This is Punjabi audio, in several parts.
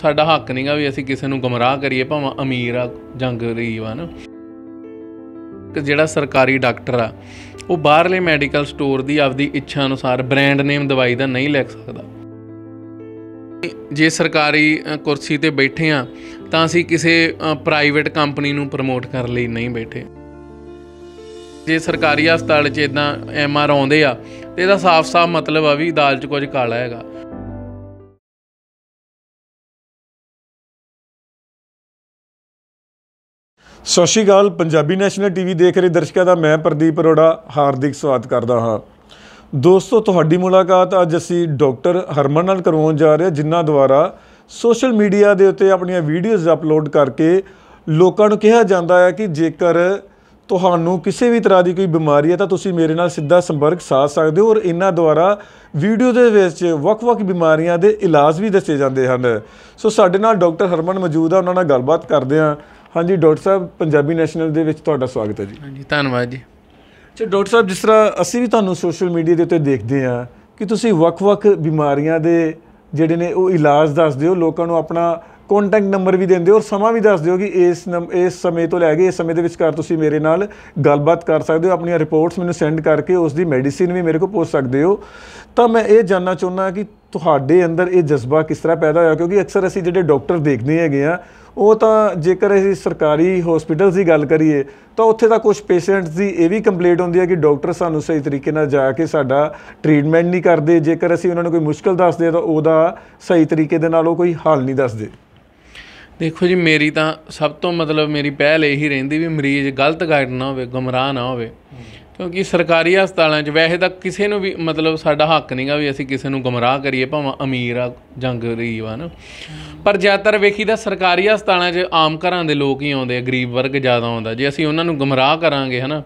ਸਾਡਾ ਹੱਕ ਨਹੀਂਗਾ ਵੀ ਅਸੀਂ ਕਿਸੇ ਨੂੰ ਗਮਰਾਹ ਕਰੀਏ ਭਾਵੇਂ ਅਮੀਰ ਆ ਜਾਂ ਗਰੀਬ ਆ ਨਾ ਕਿ ਜਿਹੜਾ ਸਰਕਾਰੀ ਡਾਕਟਰ ਆ ਉਹ ਬਾਹਰਲੇ ਮੈਡੀਕਲ ਸਟੋਰ ਦੀ ਆਪਦੀ ਇੱਛਾ ਅਨੁਸਾਰ ਬ੍ਰਾਂਡ ਨੇਮ ਦਵਾਈ ਦਾ ਨਹੀਂ ਲੈ ਸਕਦਾ ਜੇ ਸਰਕਾਰੀ ਕੁਰਸੀ ਤੇ ਬੈਠੇ ਆ ਤਾਂ ਅਸੀਂ ਕਿਸੇ ਪ੍ਰਾਈਵੇਟ ਕੰਪਨੀ ਨੂੰ ਪ੍ਰਮੋਟ ਕਰਨ ਲਈ ਨਹੀਂ ਬੈਠੇ ਜੇ ਸਰਕਾਰੀ ਹਸਪਤਾਲ 'ਚ ਇਦਾਂ ਐਮਆਰ ਆਉਂਦੇ ਆ ਤੇ ਇਹਦਾ ਸਾਫ਼-ਸਾਫ਼ ਮਤਲਬ ਆ ਵੀ ਦਾਲ 'ਚ ਕੁਝ ਕਾਲਾ ਹੈਗਾ ਸਤਿ ਸ਼੍ਰੀ ਅਕਾਲ ਪੰਜਾਬੀ ਨੈਸ਼ਨਲ ਟੀਵੀ ਦੇਖ ਰਹੇ ਦਰਸ਼ਕਾਂ ਦਾ ਮੈਂ ਪ੍ਰਦੀਪ ਅਰੋੜਾ ਹਾਰਦਿਕ ਸਵਾਗਤ ਕਰਦਾ ਹਾਂ ਦੋਸਤੋ ਤੁਹਾਡੀ ਮੁਲਾਕਾਤ ਅੱਜ ਅਸੀਂ ਡਾਕਟਰ ਹਰਮਨ ਨਾਲ ਕਰਵਾਉਣ ਜਾ ਰਹੇ ਜਿਨ੍ਹਾਂ ਦੁਆਰਾ ਸੋਸ਼ਲ ਮੀਡੀਆ ਦੇ ਉੱਤੇ ਆਪਣੀਆਂ ਵੀਡੀਓਜ਼ ਅਪਲੋਡ ਕਰਕੇ ਲੋਕਾਂ ਨੂੰ ਕਿਹਾ ਜਾਂਦਾ ਹੈ ਕਿ ਜੇਕਰ ਤੁਹਾਨੂੰ ਕਿਸੇ ਵੀ ਤਰ੍ਹਾਂ ਦੀ ਕੋਈ ਬਿਮਾਰੀ ਹੈ ਤਾਂ ਤੁਸੀਂ ਮੇਰੇ ਨਾਲ ਸਿੱਧਾ ਸੰਪਰਕ ਸਾਧ ਸਕਦੇ ਹੋ ਔਰ ਇਹਨਾਂ ਦੁਆਰਾ ਵੀਡੀਓ ਦੇ ਵਿੱਚ ਵੱਖ-ਵੱਖ ਬਿਮਾਰੀਆਂ ਦੇ ਇਲਾਜ ਵੀ ਦੱਸੇ ਜਾਂਦੇ ਹਨ ਸੋ ਸਾਡੇ ਨਾਲ ਡਾਕਟਰ ਹਰਮਨ ਮੌਜੂਦ ਆ ਉਹਨਾਂ ਨਾਲ ਗੱਲਬਾਤ ਕਰਦੇ ਆ ਹਾਂਜੀ ਡਾਕਟਰ ਸਾਹਿਬ ਪੰਜਾਬੀ ਨੈਸ਼ਨਲ ਦੇ ਵਿੱਚ ਤੁਹਾਡਾ ਸਵਾਗਤ ਹੈ ਜੀ ਹਾਂਜੀ ਧੰਨਵਾਦ ਜੀ ਅੱਛਾ ਡਾਕਟਰ ਸਾਹਿਬ ਜਿਸ ਤਰ੍ਹਾਂ ਅਸੀਂ ਵੀ ਤੁਹਾਨੂੰ ਸੋਸ਼ਲ ਮੀਡੀਆ ਦੇ ਉੱਤੇ ਦੇਖਦੇ ਆ ਕਿ ਤੁਸੀਂ ਵੱਖ-ਵੱਖ ਬਿਮਾਰੀਆਂ ਦੇ ਜਿਹੜੇ ਨੇ ਉਹ ਇਲਾਜ ਦੱਸਦੇ ਹੋ ਲੋਕਾਂ ਨੂੰ ਆਪਣਾ ਕੰਟੈਕਟ ਨੰਬਰ ਵੀ ਦਿੰਦੇ ਹੋ ਔਰ ਸਮਾਂ ਵੀ ਦੱਸਦੇ ਹੋ ਕਿ ਇਸ ਇਸ ਸਮੇਂ ਤੋਂ ਲੈ ਕੇ ਇਸ ਸਮੇਂ ਦੇ ਵਿਚਕਾਰ ਤੁਸੀਂ ਮੇਰੇ ਨਾਲ ਗੱਲਬਾਤ ਕਰ ਸਕਦੇ ਹੋ ਆਪਣੀਆਂ ਰਿਪੋਰਟਸ ਮੈਨੂੰ ਸੈਂਡ ਕਰਕੇ ਉਸ ਦੀ ਮੈਡੀਸਿਨ ਵੀ ਮੇਰੇ ਕੋਲ ਪੁੱਛ ਸਕਦੇ ਹੋ ਤਾਂ ਮੈਂ ਇਹ ਜਾਨਣਾ ਚਾਹੁੰਦਾ ਕਿ ਤੁਹਾਡੇ ਅੰਦਰ ਇਹ ਜਜ਼ਬਾ ਕਿਸ ਤਰ੍ਹਾਂ ਪੈਦਾ ਹੋਇਆ ਕਿਉਂਕਿ ਅਕਸਰ ਅਸੀਂ ਜਿਹੜੇ ਡਾਕਟਰ ਦੇਖਦੇ ਹੈਗੇ ਆ ਉਹ ਤਾਂ ਜੇਕਰ ਅਸੀਂ ਸਰਕਾਰੀ ਹਸਪੀਟਲਸ ਦੀ ਗੱਲ ਕਰੀਏ ਤਾਂ ਉੱਥੇ ਤਾਂ ਕੁਝ ਪੇਸ਼ੈਂਟਸ ਦੀ ਇਹ ਵੀ ਕੰਪਲੇਂਟ ਹੁੰਦੀ ਹੈ ਕਿ ਡਾਕਟਰ ਸਾਨੂੰ ਸਹੀ ਤਰੀਕੇ ਨਾਲ ਜਾ ਕੇ ਸਾਡਾ ਟ੍ਰੀਟਮੈਂਟ ਨਹੀਂ ਕਰਦੇ ਜੇਕਰ ਅਸੀਂ ਉਹਨਾਂ ਨੂੰ ਕੋਈ ਮੁਸ਼ਕਲ ਦੱਸਦੇ ਆ ਤਾਂ ਉਹਦਾ ਸਹੀ ਤਰੀਕੇ ਦੇ ਨਾਲ ਉਹ ਕੋਈ ਹੱਲ ਨਹੀਂ ਦੱਸਦੇ ਦੇਖੋ ਜੀ ਮੇਰੀ ਤਾਂ ਸਭ ਤੋਂ ਮਤਲਬ ਮੇਰੀ ਪਹਿਲ ਇਹੀ ਰਹਿੰਦੀ ਵੀ ਮਰੀਜ਼ ਗਲਤ ਗਾਈਡ ਨਾ ਹੋਵੇ ਗਮਰਾਹ ਨਾ ਹੋਵੇ ਕਿਉਂਕਿ ਸਰਕਾਰੀ ਹਸਪਤਾਲਾਂ 'ਚ ਵੈਸੇ ਤਾਂ ਕਿਸੇ ਨੂੰ ਵੀ ਮਤਲਬ ਸਾਡਾ ਹੱਕ ਨਹੀਂਗਾ ਵੀ ਅਸੀਂ ਕਿਸੇ ਨੂੰ ਗਮਰਾਹ ਕਰੀਏ ਭਾਵੇਂ ਅਮੀਰ ਆ ਜਾਂ ਗਰੀਬ ਆ ਨਾ ਪਰ ਜ਼ਿਆਦਾਤਰ ਵੇਖੀਦਾ ਸਰਕਾਰੀ ਹਸਪਤਾਲਾਂ 'ਚ ਆਮ ਘਰਾਂ ਦੇ ਲੋਕ ਹੀ ਆਉਂਦੇ ਆ ਗਰੀਬ ਵਰਗ ਜ਼ਿਆਦਾ ਆਉਂਦਾ ਜੇ ਅਸੀਂ ਉਹਨਾਂ ਨੂੰ ਗਮਰਾਹ ਕਰਾਂਗੇ ਹਨਾ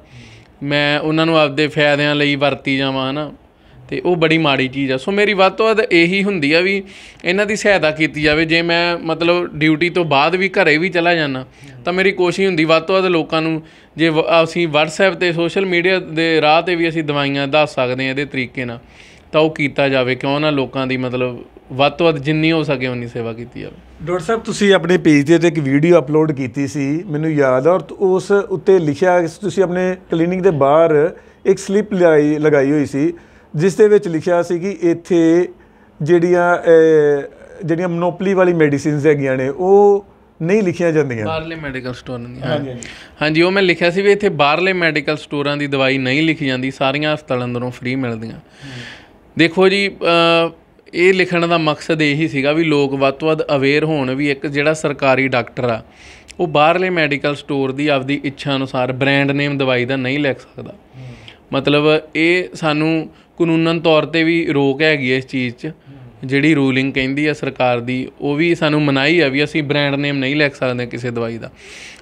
ਮੈਂ ਉਹਨਾਂ ਨੂੰ ਆਪਦੇ ਫਾਇਦਿਆਂ ਲਈ ਵਰਤੀ ਜਾਵਾਂ ਹਨਾ ਤੇ ਉਹ ਬੜੀ ਮਾੜੀ ਚੀਜ਼ ਆ ਸੋ ਮੇਰੀ ਵੱਧ ਤੋਂ ਵੱਧ ਇਹੀ ਹੁੰਦੀ ਆ ਵੀ ਇਹਨਾਂ ਦੀ ਸਹਾਇਤਾ ਕੀਤੀ ਜਾਵੇ ਜੇ ਮੈਂ ਮਤਲਬ ਡਿਊਟੀ ਤੋਂ ਬਾਅਦ ਵੀ ਘਰੇ ਵੀ ਚਲਾ ਜਾਣਾ ਤਾਂ ਮੇਰੀ ਕੋਸ਼ਿਸ਼ ਹੁੰਦੀ ਵੱਧ ਤੋਂ ਵੱਧ ਲੋਕਾਂ ਨੂੰ ਜੇ ਅਸੀਂ WhatsApp ਤੇ ਸੋਸ਼ਲ ਮੀਡੀਆ ਦੇ ਰਾਹ ਤੇ ਵੀ ਅਸੀਂ ਦਵਾਈਆਂ ਦੱਸ ਸਕਦੇ ਆ ਇਹਦੇ ਤਰੀਕੇ ਨਾਲ ਤਾਂ ਉਹ ਕੀਤਾ ਜਾਵੇ ਕਿਉਂ ਨਾ ਲੋਕਾਂ ਦੀ ਮਤਲਬ ਵੱਧ ਤੋਂ ਵੱਧ ਜਿੰਨੀ ਹੋ ਸਕੇ ਉਨੀ ਸੇਵਾ ਕੀਤੀ ਜਾਵੇ ਡਾਕਟਰ ਸਾਹਿਬ ਤੁਸੀਂ ਆਪਣੇ ਪੇਜ ਤੇ ਇੱਕ ਵੀਡੀਓ ਅਪਲੋਡ ਕੀਤੀ ਸੀ ਮੈਨੂੰ ਯਾਦ ਆ ਔਰ ਉਸ ਉੱਤੇ ਲਿਖਿਆ ਤੁਸੀਂ ਆਪਣੇ ਕਲੀਨਿਕ ਦੇ ਬਾਹਰ ਇੱਕ ਸਲਿੱਪ ਲਗਾਈ ਹੋਈ ਸੀ ਜਿਸ ਦੇ ਵਿੱਚ ਲਿਖਿਆ ਸੀ ਕਿ ਇੱਥੇ ਜਿਹੜੀਆਂ ਜਿਹੜੀਆਂ ਮੋਨੋਪਲੀ ਵਾਲੀ ਮੈਡੀਸਿਨਸ ਹੈਗੀਆਂ ਨੇ ਉਹ ਨਹੀਂ ਲਿਖੀਆਂ ਜਾਂਦੀਆਂ ਬਾਹਰਲੇ ਮੈਡੀਕਲ ਸਟੋਰ ਨਹੀਂ ਹਾਂਜੀ ਹਾਂਜੀ ਉਹ ਮੈਂ ਲਿਖਿਆ ਸੀ ਵੀ ਇੱਥੇ ਬਾਹਰਲੇ ਮੈਡੀਕਲ ਸਟੋਰਾਂ ਦੀ ਦਵਾਈ ਨਹੀਂ ਲਿਖੀ ਜਾਂਦੀ ਸਾਰੀਆਂ ਹਸਪਤਾਲਾਂ ਅੰਦਰੋਂ ਫ੍ਰੀ ਮਿਲਦੀਆਂ ਦੇਖੋ ਜੀ ਇਹ ਲਿਖਣ ਦਾ ਮਕਸਦ ਇਹੀ ਸੀਗਾ ਵੀ ਲੋਕ ਵੱਧ ਤੋਂ ਵੱਧ ਅਵੇਅਰ ਹੋਣ ਵੀ ਇੱਕ ਜਿਹੜਾ ਸਰਕਾਰੀ ਡਾਕਟਰ ਆ ਉਹ ਬਾਹਰਲੇ ਮੈਡੀਕਲ ਸਟੋਰ ਦੀ ਆਪਦੀ ਇੱਛਾ ਅਨੁਸਾਰ ਬ੍ਰਾਂਡ ਨੇਮ ਦਵਾਈ ਦਾ ਨਹੀਂ ਲਿਖ ਸਕਦਾ ਮਤਲਬ ਇਹ ਸਾਨੂੰ ਕਾਨੂੰਨਨ ਤੌਰ ਤੇ ਵੀ ਰੋਕ ਹੈਗੀ ਇਸ ਚੀਜ਼ 'ਚ ਜਿਹੜੀ ਰੂਲਿੰਗ ਕਹਿੰਦੀ ਆ ਸਰਕਾਰ ਦੀ ਉਹ ਵੀ ਸਾਨੂੰ ਮਨਾਹੀ ਆ ਵੀ ਅਸੀਂ ਬ੍ਰਾਂਡ ਨੇਮ ਨਹੀਂ ਲੈ ਸਕਦੇ ਕਿਸੇ ਦਵਾਈ ਦਾ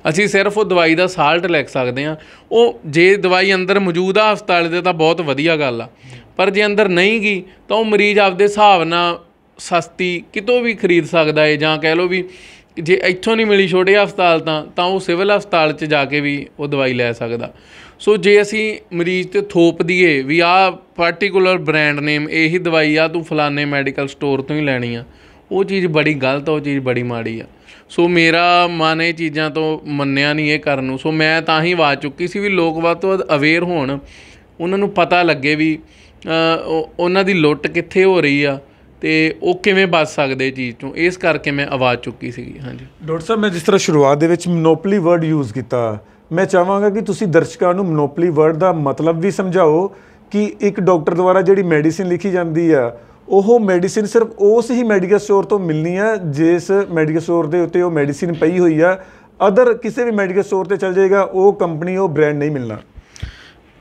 ਅਸੀਂ ਸਿਰਫ ਉਹ ਦਵਾਈ ਦਾ ਸਾਲਟ ਲੈ ਸਕਦੇ ਆ ਉਹ ਜੇ ਦਵਾਈ ਅੰਦਰ ਮੌਜੂਦ ਆ ਹਸਪਤਾਲ ਦੇ ਤਾਂ ਬਹੁਤ ਵਧੀਆ ਗੱਲ ਆ ਪਰ ਜੇ ਅੰਦਰ ਨਹੀਂ ਗਈ ਤਾਂ ਉਹ ਮਰੀਜ਼ ਆਪਦੇ ਹਿਸਾਬ ਨਾਲ ਸਸਤੀ ਕਿਤੋਂ ਵੀ ਖਰੀਦ ਸਕਦਾ ਹੈ ਜਾਂ ਕਹਿ ਲਓ ਵੀ ਜੇ ਇੱਥੋਂ ਨਹੀਂ ਮਿਲੀ ਛੋਟੇ ਹਸਪਤਾਲ ਤਾਂ ਤਾਂ ਉਹ ਸਿਵਲ ਹਸਪਤਾਲ 'ਚ ਜਾ ਕੇ ਵੀ ਉਹ ਦਵਾਈ ਲੈ ਸਕਦਾ ਸੋ ਜੇ ਅਸੀਂ ਮਰੀਜ਼ ਤੇ ਥੋਪ ਦਈਏ ਵੀ ਆਹ ਪਾਰਟਿਕੂਲਰ ਬ੍ਰਾਂਡ ਨੇਮ ਇਹੀ ਦਵਾਈ ਆ ਤੂੰ ਫਲਾਣੇ ਮੈਡੀਕਲ ਸਟੋਰ ਤੋਂ ਹੀ ਲੈਣੀ ਆ ਉਹ ਚੀਜ਼ ਬੜੀ ਗਲਤ ਆ ਉਹ ਚੀਜ਼ ਬੜੀ ਮਾੜੀ ਆ ਸੋ ਮੇਰਾ ਮਨ ਇਹ ਚੀਜ਼ਾਂ ਤੋਂ ਮੰਨਿਆ ਨਹੀਂ ਇਹ ਕਰਨ ਨੂੰ ਸੋ ਮੈਂ ਤਾਂ ਹੀ ਆਵਾਜ਼ ਚੁੱਕੀ ਸੀ ਵੀ ਲੋਕ ਵੱਧ ਤੋਂ ਵੱਧ ਅਵੇਅਰ ਹੋਣ ਉਹਨਾਂ ਨੂੰ ਪਤਾ ਲੱਗੇ ਵੀ ਉਹਨਾਂ ਦੀ ਲੁੱਟ ਕਿੱਥੇ ਹੋ ਰਹੀ ਆ ਤੇ ਉਹ ਕਿਵੇਂ ਬਚ ਸਕਦੇ ਚੀਜ਼ ਤੋਂ ਇਸ ਕਰਕੇ ਮੈਂ ਆਵਾਜ਼ ਚੁੱਕੀ ਸੀ ਹਾਂਜੀ ਡਾਕਟਰ ਸਾਹਿਬ ਮੈਂ ਜਿਸ ਤਰ੍ਹਾਂ ਸ਼ੁਰੂਆਤ ਦੇ ਵਿੱਚ ਮੋਨੋਪੋਲੀ ਵਰਡ ਯੂਜ਼ ਕੀਤਾ ਮੈਂ ਚਾਹਾਂਗਾ ਕਿ ਤੁਸੀਂ ਦਰਸ਼ਕਾਂ ਨੂੰ ਮੋਨੋਪੋਲੀ ਵਰਡ ਦਾ ਮਤਲਬ ਵੀ ਸਮਝਾਓ ਕਿ ਇੱਕ ਡਾਕਟਰ ਦੁਆਰਾ ਜਿਹੜੀ ਮੈਡੀਸਿਨ ਲਿਖੀ ਜਾਂਦੀ ਆ ਉਹ ਮੈਡੀਸਿਨ ਸਿਰਫ ਉਸ ਹੀ ਮੈਡੀਕਲ ਸਟੋਰ ਤੋਂ ਮਿਲਣੀ ਆ ਜਿਸ ਮੈਡੀਕਲ ਸਟੋਰ ਦੇ ਉੱਤੇ ਉਹ ਮੈਡੀਸਿਨ ਪਈ ਹੋਈ ਆ ਅਦਰ ਕਿਸੇ ਵੀ ਮੈਡੀਕਲ ਸਟੋਰ ਤੇ ਚਲ ਜਾਏਗਾ ਉਹ ਕੰਪਨੀ ਉਹ ਬ੍ਰਾਂਡ ਨਹੀਂ ਮਿਲਣਾ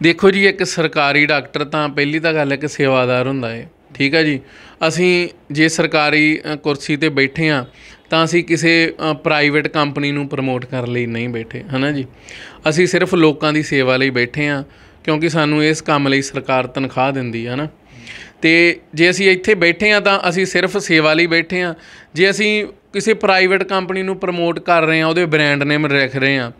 ਦੇਖੋ ਜੀ ਇੱਕ ਸਰਕਾਰੀ ਡਾਕਟਰ ਤਾਂ ਪਹਿਲੀ ਤਾਂ ਗੱਲ ਹੈ ਕਿ ਸੇਵਾਦਾਰ ਹੁੰਦਾ ਹੈ ਠੀਕ ਹੈ ਜੀ ਅਸੀਂ ਜੇ ਸਰਕਾਰੀ ਕੁਰਸੀ ਤੇ ਬੈਠੇ ਆ ਤਾਂ ਅਸੀਂ ਕਿਸੇ ਪ੍ਰਾਈਵੇਟ ਕੰਪਨੀ ਨੂੰ ਪ੍ਰਮੋਟ ਕਰਨ ਲਈ ਨਹੀਂ ਬੈਠੇ ਹਨਾ ਜੀ ਅਸੀਂ ਸਿਰਫ ਲੋਕਾਂ ਦੀ ਸੇਵਾ ਲਈ ਬੈਠੇ ਆ ਕਿਉਂਕਿ ਸਾਨੂੰ ਇਸ ਕੰਮ ਲਈ ਸਰਕਾਰ ਤਨਖਾਹ ਦਿੰਦੀ ਹੈ ਹਨਾ ਤੇ ਜੇ ਅਸੀਂ ਇੱਥੇ ਬੈਠੇ ਆ ਤਾਂ ਅਸੀਂ ਸਿਰਫ ਸੇਵਾ ਲਈ ਬੈਠੇ ਆ ਜੇ ਅਸੀਂ ਕਿਸੇ ਪ੍ਰਾਈਵੇਟ ਕੰਪਨੀ ਨੂੰ ਪ੍ਰਮੋਟ ਕਰ ਰਹੇ ਆ ਉਹਦੇ ਬ੍ਰਾਂਡ ਨੇਮ ਰੱਖ ਰਹੇ ਆ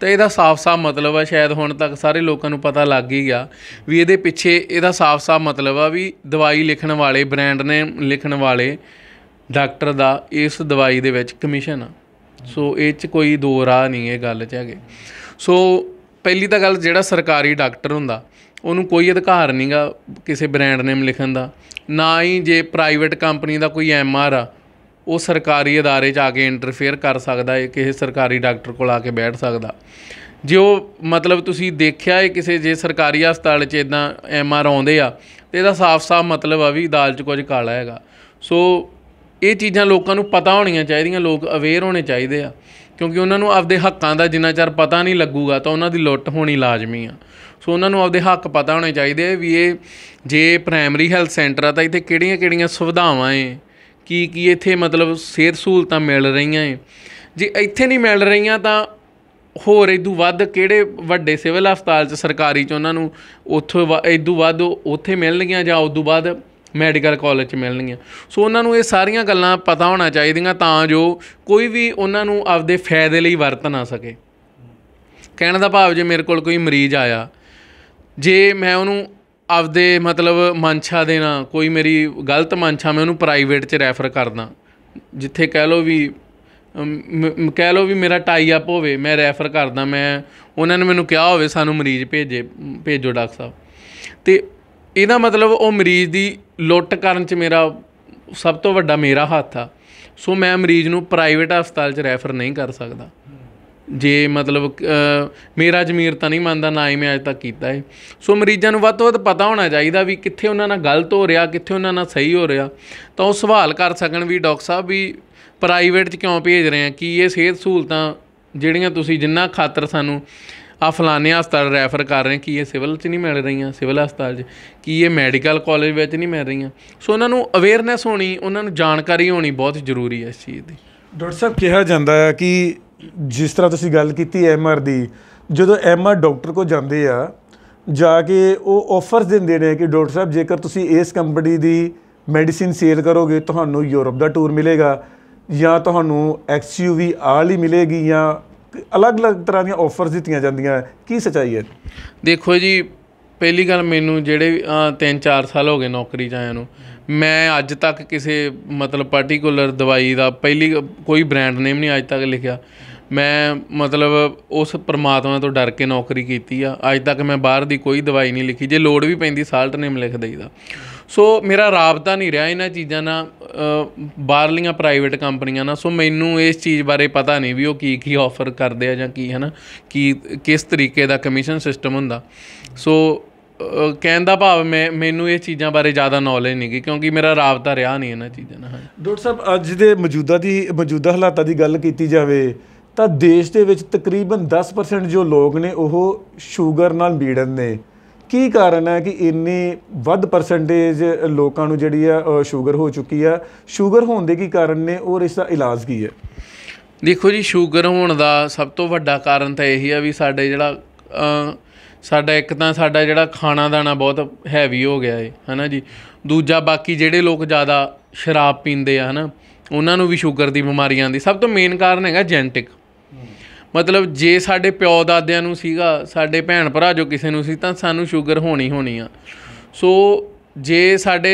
ਤਾਂ ਇਹਦਾ ਸਾਫ਼-ਸਾਫ਼ ਮਤਲਬ ਆ ਸ਼ਾਇਦ ਹੁਣ ਤੱਕ ਸਾਰੇ ਲੋਕਾਂ ਨੂੰ ਪਤਾ ਲੱਗ ਹੀ ਗਿਆ ਵੀ ਇਹਦੇ ਪਿੱਛੇ ਇਹਦਾ ਸਾਫ਼-ਸਾਫ਼ ਮਤਲਬ ਆ ਵੀ ਦਵਾਈ ਲਿਖਣ ਵਾਲੇ ਬ੍ਰਾਂਡ ਨੇਮ ਲਿਖਣ ਵਾਲੇ ਡਾਕਟਰ ਦਾ ਇਸ ਦਵਾਈ ਦੇ ਵਿੱਚ ਕਮਿਸ਼ਨ ਆ ਸੋ ਇਹ ਚ ਕੋਈ ਦੋ ਰਾਹ ਨਹੀਂ ਇਹ ਗੱਲ ਚ ਹੈਗੇ ਸੋ ਪਹਿਲੀ ਤਾਂ ਗੱਲ ਜਿਹੜਾ ਸਰਕਾਰੀ ਡਾਕਟਰ ਹੁੰਦਾ ਉਹਨੂੰ ਕੋਈ ਅਧਿਕਾਰ ਨਹੀਂਗਾ ਕਿਸੇ ਬ੍ਰਾਂਡ ਨੇਮ ਲਿਖਣ ਦਾ ਨਾ ਹੀ ਜੇ ਪ੍ਰਾਈਵੇਟ ਕੰਪਨੀ ਦਾ ਕੋਈ ਐਮਆਰ ਆ ਉਹ ਸਰਕਾਰੀ ਅਦਾਰੇ 'ਚ ਆ ਕੇ ਇੰਟਰਫੇਅਰ ਕਰ ਸਕਦਾ ਹੈ ਕਿਸੇ ਸਰਕਾਰੀ ਡਾਕਟਰ ਕੋਲ ਆ ਕੇ ਬੈਠ ਸਕਦਾ ਜੇ ਉਹ ਮਤਲਬ ਤੁਸੀਂ ਦੇਖਿਆ ਹੈ ਕਿਸੇ ਜੇ ਸਰਕਾਰੀ ਹਸਪਤਾਲ 'ਚ ਇਦਾਂ ਐਮਆਰ ਆਉਂਦੇ ਆ ਤੇ ਇਹਦਾ ਸਾਫ਼-ਸਾਫ਼ ਮਤਲਬ ਆ ਵੀ ਦਾਲ 'ਚ ਕੁਝ ਕਾਲਾ ਹੈਗਾ ਸੋ ਇਹ ਚੀਜ਼ਾਂ ਲੋਕਾਂ ਨੂੰ ਪਤਾ ਹੋਣੀਆਂ ਚਾਹੀਦੀਆਂ ਲੋਕ ਅਵੇਅਰ ਹੋਣੇ ਚਾਹੀਦੇ ਆ ਕਿਉਂਕਿ ਉਹਨਾਂ ਨੂੰ ਆਪਦੇ ਹੱਕਾਂ ਦਾ ਜਿੰਨਾ ਚਿਰ ਪਤਾ ਨਹੀਂ ਲੱਗੂਗਾ ਤਾਂ ਉਹਨਾਂ ਦੀ ਲੁੱਟ ਹੋਣੀ ਲਾਜ਼ਮੀ ਆ ਸੋ ਉਹਨਾਂ ਨੂੰ ਆਪਦੇ ਹੱਕ ਪਤਾ ਹੋਣੇ ਚਾਹੀਦੇ ਵੀ ਇਹ ਜੇ ਪ੍ਰਾਇਮਰੀ ਹੈਲਥ ਸੈਂਟਰ ਆ ਤਾਂ ਇੱਥੇ ਕਿਹੜੀਆਂ-ਕਿਹੜੀਆਂ ਸੁਵਿਧਾਵਾਂ ਏ ਕੀ ਕੀ ਇੱਥੇ ਮਤਲਬ ਸਿਹਤ ਸਹੂਲਤਾਂ ਮਿਲ ਰਹੀਆਂ ਏ ਜੇ ਇੱਥੇ ਨਹੀਂ ਮਿਲ ਰਹੀਆਂ ਤਾਂ ਹੋਰ ਇਦੋਂ ਵੱਧ ਕਿਹੜੇ ਵੱਡੇ ਸਿਵਲ ਹਸਪਤਾਲ 'ਚ ਸਰਕਾਰੀ 'ਚ ਉਹਨਾਂ ਨੂੰ ਉੱਥੇ ਇਦੋਂ ਵੱਧ ਉੱਥੇ ਮਿਲਣਗੀਆਂ ਜਾਂ ਉਦੋਂ ਬਾਅਦ ਮੈਡੀਕਲ ਕਾਲਜ 'ਚ ਮਿਲਣਗੀਆਂ ਸੋ ਉਹਨਾਂ ਨੂੰ ਇਹ ਸਾਰੀਆਂ ਗੱਲਾਂ ਪਤਾ ਹੋਣਾ ਚਾਹੀਦੀਆਂ ਤਾਂ ਜੋ ਕੋਈ ਵੀ ਉਹਨਾਂ ਨੂੰ ਆਪਦੇ ਫਾਇਦੇ ਲਈ ਵਰਤ ਨਾ ਸਕੇ ਕਹਿਣ ਦਾ ਭਾਵ ਜੇ ਮੇਰੇ ਕੋਲ ਕੋਈ ਮਰੀਜ਼ ਆਇਆ ਜੇ ਮੈਂ ਉਹਨੂੰ ਆਪਦੇ ਮਤਲਬ ਮਨਛਾ ਦੇਣਾ ਕੋਈ ਮੇਰੀ ਗਲਤ ਮਨਛਾ ਮੈਂ ਉਹਨੂੰ ਪ੍ਰਾਈਵੇਟ 'ਚ ਰੈਫਰ ਕਰਦਾ ਜਿੱਥੇ ਕਹਿ ਲੋ ਵੀ ਕਹਿ ਲੋ ਵੀ ਮੇਰਾ ਟਾਈ ਅਪ ਹੋਵੇ ਮੈਂ ਰੈਫਰ ਕਰਦਾ ਮੈਂ ਉਹਨਾਂ ਨੇ ਮੈਨੂੰ ਕਿਹਾ ਹੋਵੇ ਸਾਨੂੰ ਮਰੀਜ਼ ਭੇਜੇ ਭੇਜੋ ਡਾਕਟਰ ਸਾਹਿਬ ਤੇ ਇਹਦਾ ਮਤਲਬ ਉਹ ਮਰੀਜ਼ ਦੀ ਲੁੱਟ ਕਰਨ 'ਚ ਮੇਰਾ ਸਭ ਤੋਂ ਵੱਡਾ ਮੇਰਾ ਹੱਥ ਆ ਸੋ ਮੈਂ ਮਰੀਜ਼ ਨੂੰ ਪ੍ਰਾਈਵੇਟ ਹਸਪਤਾਲ 'ਚ ਰੈਫਰ ਨਹੀਂ ਕਰ ਸਕਦਾ ਜੇ ਮਤਲਬ ਮੇਰਾ ਜ਼ਮੀਰ ਤਾਂ ਨਹੀਂ ਮੰਨਦਾ ਨਾ ਹੀ ਮੈਂ ਅਜੇ ਤੱਕ ਕੀਤਾ ਹੈ ਸੋ ਮਰੀਜ਼ਾਂ ਨੂੰ ਵੱਧ ਤੋਂ ਵੱਧ ਪਤਾ ਹੋਣਾ ਚਾਹੀਦਾ ਵੀ ਕਿੱਥੇ ਉਹਨਾਂ ਨਾਲ ਗਲਤ ਹੋ ਰਿਹਾ ਕਿੱਥੇ ਉਹਨਾਂ ਨਾਲ ਸਹੀ ਹੋ ਰਿਹਾ ਤਾਂ ਉਹ ਸਵਾਲ ਕਰ ਸਕਣ ਵੀ ਡਾਕਟਰ ਸਾਹਿਬ ਵੀ ਪ੍ਰਾਈਵੇਟ 'ਚ ਕਿਉਂ ਭੇਜ ਰਹੇ ਆ ਕੀ ਇਹ ਸਿਹਤ ਸਹੂਲਤਾਂ ਜਿਹੜੀਆਂ ਤੁਸੀਂ ਜਿੰਨਾ ਖਾਤਰ ਸਾਨੂੰ ਆ ਫਲਾਣੇ ਹਸਪਤਾਲ ਰੈਫਰ ਕਰ ਰਹੇ ਕਿ ਇਹ ਸਿਵਲ 'ਚ ਨਹੀਂ ਮਿਲ ਰਹੀਆਂ ਸਿਵਲ ਹਸਪਤਾਲ 'ਚ ਕੀ ਇਹ ਮੈਡੀਕਲ ਕਾਲਜ ਵਿੱਚ ਨਹੀਂ ਮਿਲ ਰਹੀਆਂ ਸੋ ਉਹਨਾਂ ਨੂੰ ਅਵੇਅਰਨੈਸ ਹੋਣੀ ਉਹਨਾਂ ਨੂੰ ਜਾਣਕਾਰੀ ਹੋਣੀ ਬਹੁਤ ਜ਼ਰੂਰੀ ਹੈ ਇਸ ਚੀਜ਼ ਦੀ ਡਾਕਟਰ ਸਾਹਿਬ ਕਿਹਾ ਜਾਂਦਾ ਹੈ ਕਿ ਜਿਸ ਤਰ੍ਹਾਂ ਤੁਸੀਂ ਗੱਲ ਕੀਤੀ ਐਮਆਰ ਦੀ ਜਦੋਂ ਐਮਆਰ ਡਾਕਟਰ ਕੋ ਜਾਂਦੇ ਆ ਜਾ ਕੇ ਉਹ ਆਫਰਸ ਦਿੰਦੇ ਨੇ ਕਿ ਡਾਕਟਰ ਸਾਹਿਬ ਜੇਕਰ ਤੁਸੀਂ ਇਸ ਕੰਪਨੀ ਦੀ ਮੈਡੀਸਿਨ ਸੇਲ ਕਰੋਗੇ ਤੁਹਾਨੂੰ ਯੂਰਪ ਦਾ ਟੂਰ ਮਿਲੇਗਾ ਜਾਂ ਤੁਹਾਨੂੰ ਐਕਸਯੂਵੀ ਆਲ ਹੀ ਮਿਲੇਗੀ ਜਾਂ ਅਲੱਗ-ਅਲੱਗ ਤਰ੍ਹਾਂ ਦੀਆਂ ਆਫਰਸ ਦਿੱਤੀਆਂ ਜਾਂਦੀਆਂ ਕੀ ਸਚਾਈ ਹੈ ਦੇਖੋ ਜੀ ਪਹਿਲੀ ਗੱਲ ਮੈਨੂੰ ਜਿਹੜੇ 3-4 ਸਾਲ ਹੋ ਗਏ ਨੌਕਰੀ 'ਚ ਆਇਆ ਨੂੰ ਮੈਂ ਅੱਜ ਤੱਕ ਕਿਸੇ ਮਤਲਬ ਪਾਰਟਿਕੂਲਰ ਦਵਾਈ ਦਾ ਪਹਿਲੀ ਕੋਈ ਬ੍ਰਾਂਡ ਨੇਮ ਨਹੀਂ ਅੱਜ ਤੱਕ ਲਿਖਿਆ ਮੈਂ ਮਤਲਬ ਉਸ ਪਰਮਾਤਮਾ ਤੋਂ ਡਰ ਕੇ ਨੌਕਰੀ ਕੀਤੀ ਆ ਅੱਜ ਤੱਕ ਮੈਂ ਬਾਹਰ ਦੀ ਕੋਈ ਦਵਾਈ ਨਹੀਂ ਲਿਖੀ ਜੇ ਲੋੜ ਵੀ ਪੈਂਦੀ ਸਾਲਟ ਨੇਮ ਲਿਖ ਦਈਦਾ ਸੋ ਮੇਰਾ ਰਾਬਤਾ ਨਹੀਂ ਰਿਹਾ ਇਹਨਾਂ ਚੀਜ਼ਾਂ ਨਾਲ ਬਾਹਰਲੀਆਂ ਪ੍ਰਾਈਵੇਟ ਕੰਪਨੀਆਂ ਨਾਲ ਸੋ ਮੈਨੂੰ ਇਸ ਚੀਜ਼ ਬਾਰੇ ਪਤਾ ਨਹੀਂ ਵੀ ਉਹ ਕੀ ਕੀ ਆਫਰ ਕਰਦੇ ਆ ਜਾਂ ਕੀ ਹਨਾ ਕੀ ਕਿਸ ਤਰੀਕੇ ਦਾ ਕਮਿਸ਼ਨ ਸਿਸਟਮ ਹੁੰਦਾ ਸੋ ਕਹਿਣ ਦਾ ਭਾਵ ਮੈਂ ਮੈਨੂੰ ਇਹ ਚੀਜ਼ਾਂ ਬਾਰੇ ਜ਼ਿਆਦਾ ਨੌਲੇਜ ਨਹੀਂ ਕਿ ਕਿਉਂਕਿ ਮੇਰਾ ਰਾਬਤਾ ਰਿਹਾ ਨਹੀਂ ਇਹਨਾਂ ਚੀਜ਼ਾਂ ਨਾਲ ਡਾਕਟਰ ਸਾਹਿਬ ਅੱਜ ਦੇ ਮੌਜੂਦਾ ਦੀ ਮੌਜੂਦਾ ਹਾਲਾਤਾਂ ਦੀ ਗੱਲ ਕੀਤੀ ਜਾਵੇ ਤਾਂ ਦੇਸ਼ ਦੇ ਵਿੱਚ ਤਕਰੀਬਨ 10% ਜੋ ਲੋਕ ਨੇ ਉਹ ਸ਼ੂਗਰ ਨਾਲ ਬੀੜਨ ਨੇ ਕੀ ਕਾਰਨ ਹੈ ਕਿ ਇੰਨੇ ਵੱਧ ਪਰਸੈਂਟੇਜ ਲੋਕਾਂ ਨੂੰ ਜਿਹੜੀ ਆ ਸ਼ੂਗਰ ਹੋ ਚੁੱਕੀ ਆ ਸ਼ੂਗਰ ਹੋਣ ਦੇ ਕੀ ਕਾਰਨ ਨੇ ਔਰ ਇਸ ਦਾ ਇਲਾਜ ਕੀ ਹੈ ਦੇਖੋ ਜੀ ਸ਼ੂਗਰ ਹੋਣ ਦਾ ਸਭ ਤੋਂ ਵੱਡਾ ਕਾਰਨ ਤਾਂ ਇਹੀ ਆ ਵੀ ਸਾਡੇ ਜਿਹੜਾ ਸਾਡਾ ਇੱਕ ਤਾਂ ਸਾਡਾ ਜਿਹੜਾ ਖਾਣਾ ਦਾਣਾ ਬਹੁਤ ਹੈਵੀ ਹੋ ਗਿਆ ਹੈ ਹਨਾ ਜੀ ਦੂਜਾ ਬਾਕੀ ਜਿਹੜੇ ਲੋਕ ਜ਼ਿਆਦਾ ਸ਼ਰਾਬ ਪੀਂਦੇ ਆ ਹਨਾ ਉਹਨਾਂ ਨੂੰ ਵੀ ਸ਼ੂਗਰ ਦੀ ਬਿਮਾਰੀ ਆਂਦੀ ਸਭ ਤੋਂ ਮੇਨ ਕਾਰਨ ਹੈਗਾ ਜੈਨੇਟਿਕ ਮਤਲਬ ਜੇ ਸਾਡੇ ਪਿਓ ਦਾਦਿਆਂ ਨੂੰ ਸੀਗਾ ਸਾਡੇ ਭੈਣ ਭਰਾ ਜੋ ਕਿਸੇ ਨੂੰ ਸੀ ਤਾਂ ਸਾਨੂੰ ਸ਼ੂਗਰ ਹੋਣੀ ਹੋਣੀ ਆ ਸੋ ਜੇ ਸਾਡੇ